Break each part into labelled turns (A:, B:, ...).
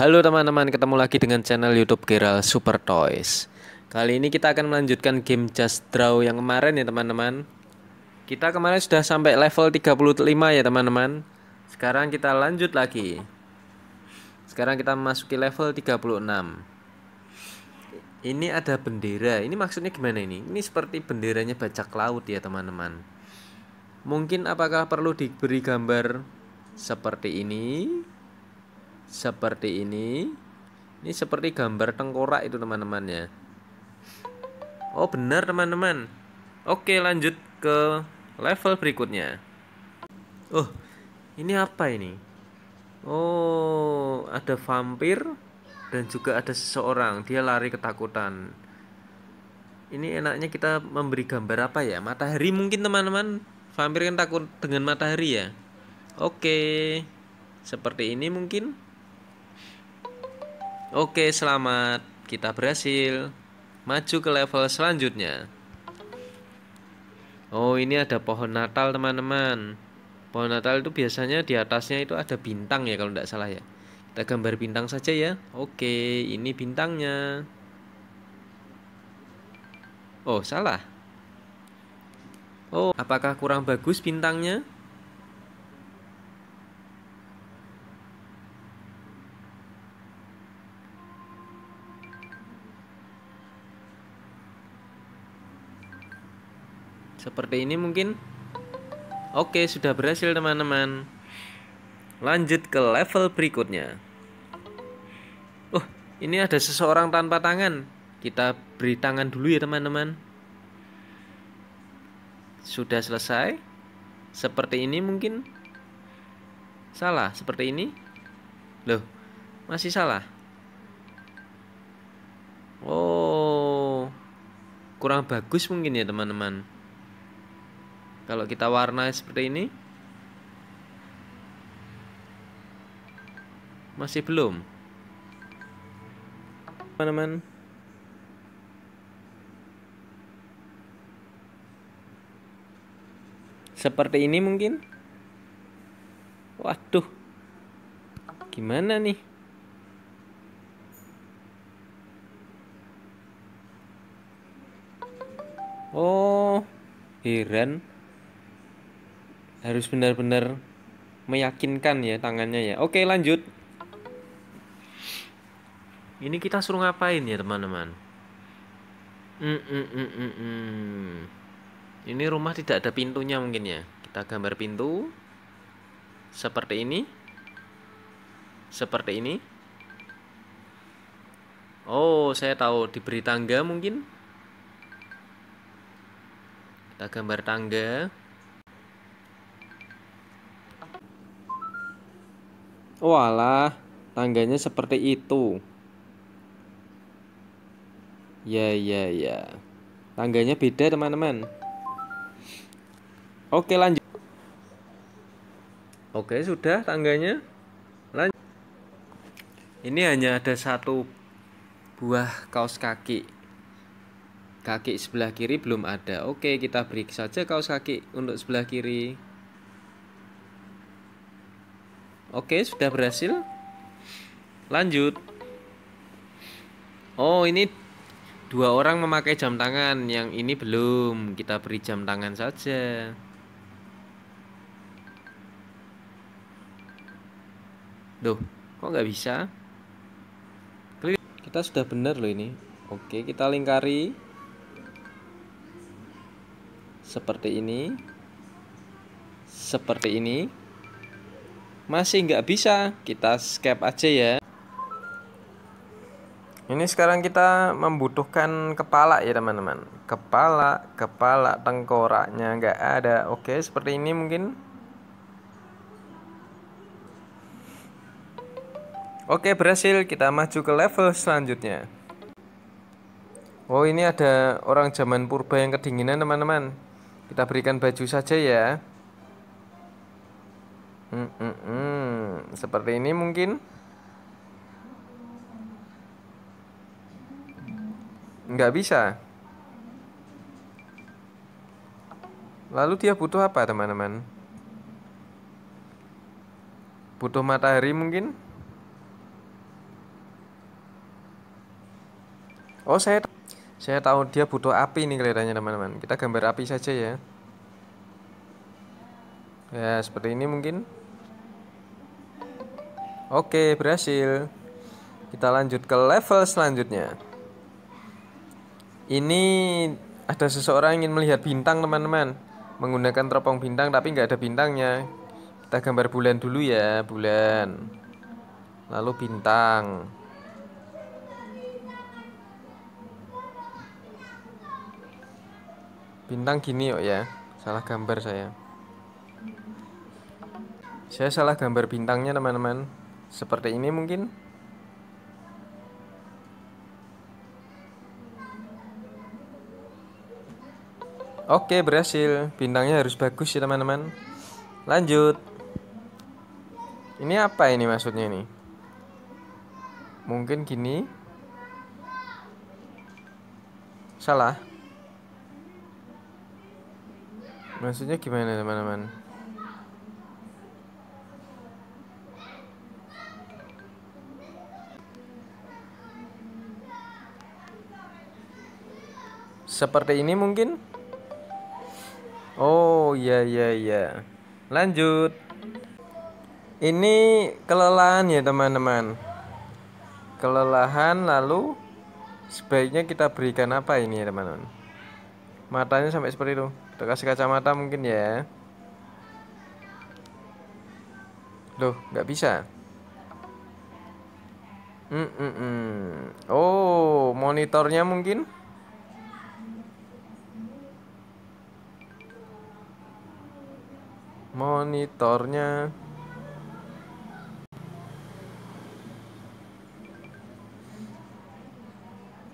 A: Halo teman-teman, ketemu lagi dengan channel YouTube Geral Super Toys. Kali ini kita akan melanjutkan game Just Draw yang kemarin ya teman-teman. Kita kemarin sudah sampai level 35 ya teman-teman. Sekarang kita lanjut lagi. Sekarang kita masuki level 36. Ini ada bendera. Ini maksudnya gimana ini? Ini seperti benderanya bajak laut ya teman-teman. Mungkin apakah perlu diberi gambar seperti ini? seperti ini. Ini seperti gambar tengkorak itu teman-teman ya. Oh benar teman-teman. Oke lanjut ke level berikutnya. Oh ini apa ini? Oh ada vampir dan juga ada seseorang dia lari ketakutan. Ini enaknya kita memberi gambar apa ya? Matahari mungkin teman-teman. Vampir kan takut dengan matahari ya. Oke. Seperti ini mungkin. Oke, selamat. Kita berhasil maju ke level selanjutnya. Oh, ini ada pohon Natal, teman-teman. Pohon Natal itu biasanya di atasnya itu ada bintang ya kalau tidak salah ya. Kita gambar bintang saja ya. Oke, ini bintangnya. Oh, salah. Oh, apakah kurang bagus bintangnya? seperti ini mungkin oke sudah berhasil teman-teman lanjut ke level berikutnya oh ini ada seseorang tanpa tangan kita beri tangan dulu ya teman-teman sudah selesai seperti ini mungkin salah seperti ini loh masih salah oh kurang bagus mungkin ya teman-teman kalau kita warna seperti ini Masih belum Teman-teman Seperti ini mungkin Waduh Gimana nih Oh, heran harus benar-benar meyakinkan ya tangannya ya oke lanjut ini kita suruh ngapain ya teman-teman mm -mm -mm -mm. ini rumah tidak ada pintunya mungkin ya kita gambar pintu seperti ini seperti ini oh saya tahu diberi tangga mungkin kita gambar tangga Walah, oh, tangganya seperti itu. Ya, ya, ya. Tangganya beda, teman-teman. Oke, lanjut. Oke, sudah tangganya. Lanjut. Ini hanya ada satu buah kaos kaki. Kaki sebelah kiri belum ada. Oke, kita beri saja kaos kaki untuk sebelah kiri. Oke, sudah berhasil. Lanjut. Oh, ini dua orang memakai jam tangan. Yang ini belum. Kita beri jam tangan saja. Duh, kok nggak bisa? Kita sudah benar loh ini. Oke, kita lingkari. Seperti ini. Seperti ini masih nggak bisa, kita skip aja ya. Ini sekarang kita membutuhkan kepala ya teman-teman. Kepala, kepala, tengkoraknya nggak ada. Oke, seperti ini mungkin. Oke, berhasil. Kita maju ke level selanjutnya. Oh, ini ada orang zaman purba yang kedinginan teman-teman. Kita berikan baju saja ya. Hmm, hmm, hmm. Seperti ini mungkin. Nggak bisa. Lalu dia butuh apa, teman-teman? Butuh matahari mungkin? Oh, saya saya tahu dia butuh api nih kelihatannya teman-teman. Kita gambar api saja ya. Ya, seperti ini mungkin. Oke, berhasil. Kita lanjut ke level selanjutnya. Ini ada seseorang ingin melihat bintang, teman-teman. Menggunakan teropong bintang tapi nggak ada bintangnya. Kita gambar bulan dulu ya, bulan. Lalu bintang. Bintang gini oh ya. Salah gambar saya. Saya salah gambar bintangnya, teman-teman seperti ini mungkin Oke berhasil Bintangnya harus bagus ya teman-teman Lanjut Ini apa ini maksudnya ini Mungkin gini Salah Maksudnya gimana teman-teman seperti ini mungkin oh iya iya iya lanjut ini kelelahan ya teman-teman kelelahan lalu sebaiknya kita berikan apa ini ya teman-teman matanya sampai seperti itu kita kasih kacamata mungkin ya loh nggak bisa Mm -mm. Oh, monitornya mungkin? monitornya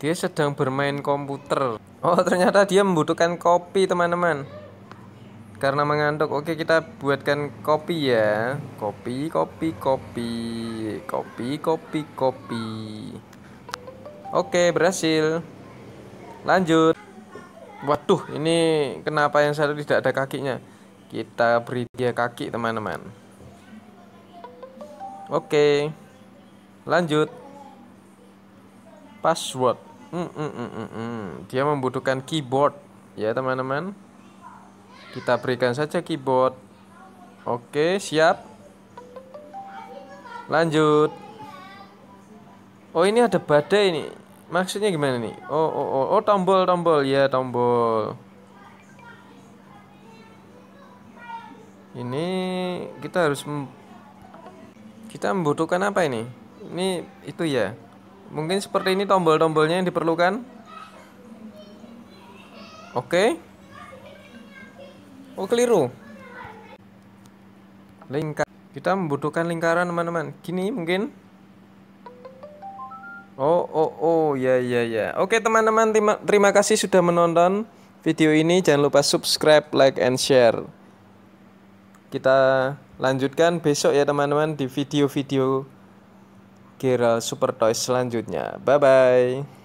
A: Dia sedang bermain komputer Oh ternyata dia membutuhkan kopi teman-teman Karena mengantuk Oke kita buatkan kopi ya Kopi, kopi, kopi Kopi, kopi, kopi Oke berhasil Lanjut Waduh ini kenapa yang satu tidak ada kakinya kita beri dia kaki, teman-teman. Oke. Lanjut. Password. Mm -mm -mm -mm. Dia membutuhkan keyboard, ya, teman-teman. Kita berikan saja keyboard. Oke, siap. Lanjut. Oh, ini ada badai ini. maksudnya gimana nih? Oh, oh, oh, oh tombol, tombol, ya tombol. ini kita harus kita membutuhkan apa ini ini itu ya mungkin seperti ini tombol-tombolnya yang diperlukan oke okay. oh keliru lingkar kita membutuhkan lingkaran teman-teman gini mungkin oh oh oh ya ya ya oke teman-teman terima kasih sudah menonton video ini jangan lupa subscribe like and share kita lanjutkan besok ya teman-teman di video-video Geral Super Toys selanjutnya. Bye bye.